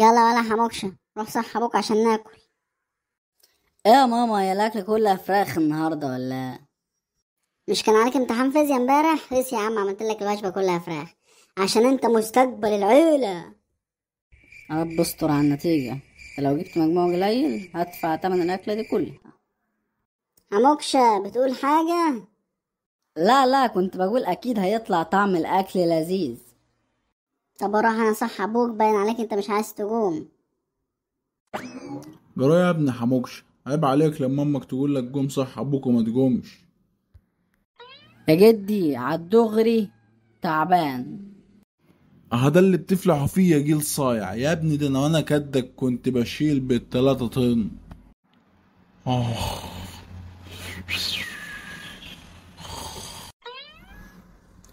يلا ولا حموكش روح صح ابوك عشان ناكل ايه يا ماما يا الاكل كله فراخ النهارده ولا إيه؟ مش كان عليك امتحان فيزياء امبارح بس يا عم عملت لك الوجبه كلها فراخ عشان انت مستقبل العيله رب استر على النتيجه لو جبت مجموع قليل هدفع تمن الاكله دي كلها هموكشة بتقول حاجه لا لا كنت بقول اكيد هيطلع طعم الاكل لذيذ طب اروح انا صح ابوك باين عليك انت مش عايز تقوم جرى يا ابني حموكش عيب عليك لما امك تقول لك قوم صح ابوك وما تقومش يا جدي عالدغري تعبان اه ده اللي بتفلحوا فيه يا جيل صايع يا ابني ده انا وانا كدك كنت بشيل بالتلاتة طن اه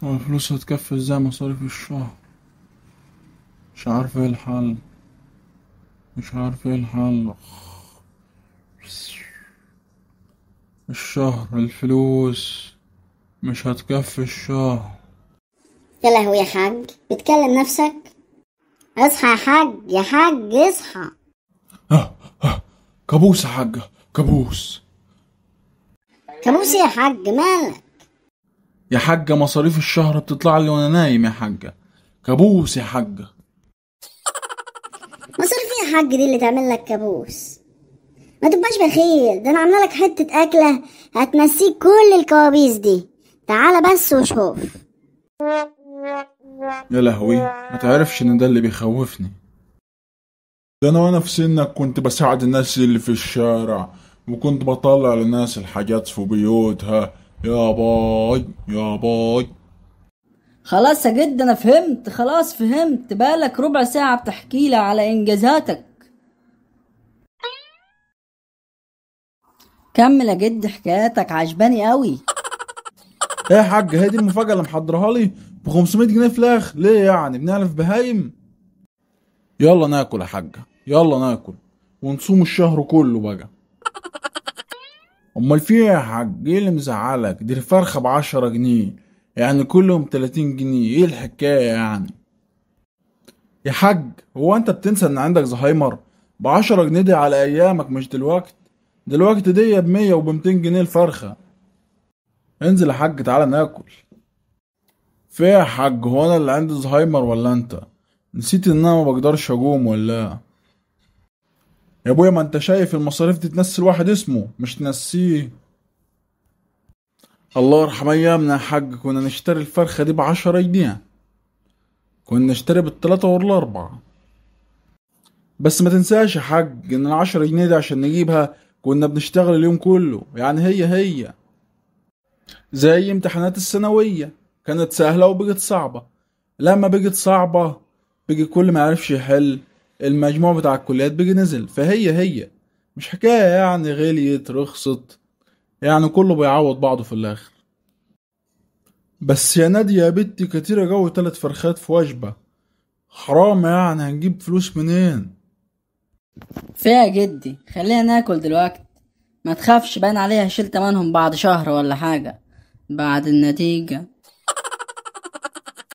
الفلوس آه، هتكفي ازاي مصاريف الشهر مش عارف ايه الحل مش عارف ايه الحل الشهر الفلوس مش هتكفي الشهر يا لهوي يا حاج بتكلم نفسك اصحى يا حاج يا حاج اصحى كابوس يا حاجة كابوس كابوس إيه يا حاج مالك يا حاجة مصاريف الشهر بتطلع لي وانا نايم يا حاجة كابوس يا حاجة مصاريف يا حاج دي اللي تعمل لك كابوس ما تبقاش بخيل ده انا عامله لك حته اكله هتنسيك كل الكوابيس دي تعالى بس وشوف يا لهوي ما تعرفش ان ده اللي بيخوفني ده انا وانا في سنك كنت بساعد الناس اللي في الشارع وكنت بطلع للناس الحاجات في بيوتها يا باي يا باي خلاص يا جد انا فهمت خلاص فهمت بقالك ربع ساعة لي على انجازاتك كمل يا جد حكاياتك عجباني قوي ايه يا حاج هي دي المفاجأة اللي محضرها لي ب 500 جنيه فلاخ ليه يعني بنعرف بهايم يلا ناكل يا حاجة يلا ناكل ونصوم الشهر كله بقى امال في ايه يا حاج ايه اللي مزعلك دي الفرخة ب 10 جنيه يعني كلهم 30 جنيه ايه الحكايه يعني يا حاج هو انت بتنسى ان عندك زهايمر بعشرة جنيه دي على ايامك مش دلوقت دلوقتي دي بمية 200 جنيه الفرخة انزل يا حاج تعالى ناكل في يا حاج هو انا اللي عندي زهايمر ولا انت نسيت ان انا ما بقدرش اقوم ولا يا ابويا ما انت شايف المصاريف دي تنسي الواحد اسمه مش تنسيه الله يرحم ايامنا يا حاج كنا نشتري الفرخة دي بعشرة جنيه كنا نشتري بالتلاتة والأربعة بس ما تنساش يا حاج إن العشرة جنيه دي عشان نجيبها كنا بنشتغل اليوم كله يعني هي هي زي امتحانات الثانوية كانت سهلة وبقت صعبة لما بقت صعبة بيجي كل ما عرفش يحل المجموع بتاع الكليات بيجي نزل فهي هي مش حكاية يعني غليت رخصت يعني كله بيعوض بعضه في الاخر بس يا نادي يا بنتي كتيرة جو تلات فرخات في وجبة حرام يعني هنجيب فلوس منين فيها جدي خلينا ناكل دلوقتي ما تخافش باين عليها شيل تمنهم بعد شهر ولا حاجة بعد النتيجة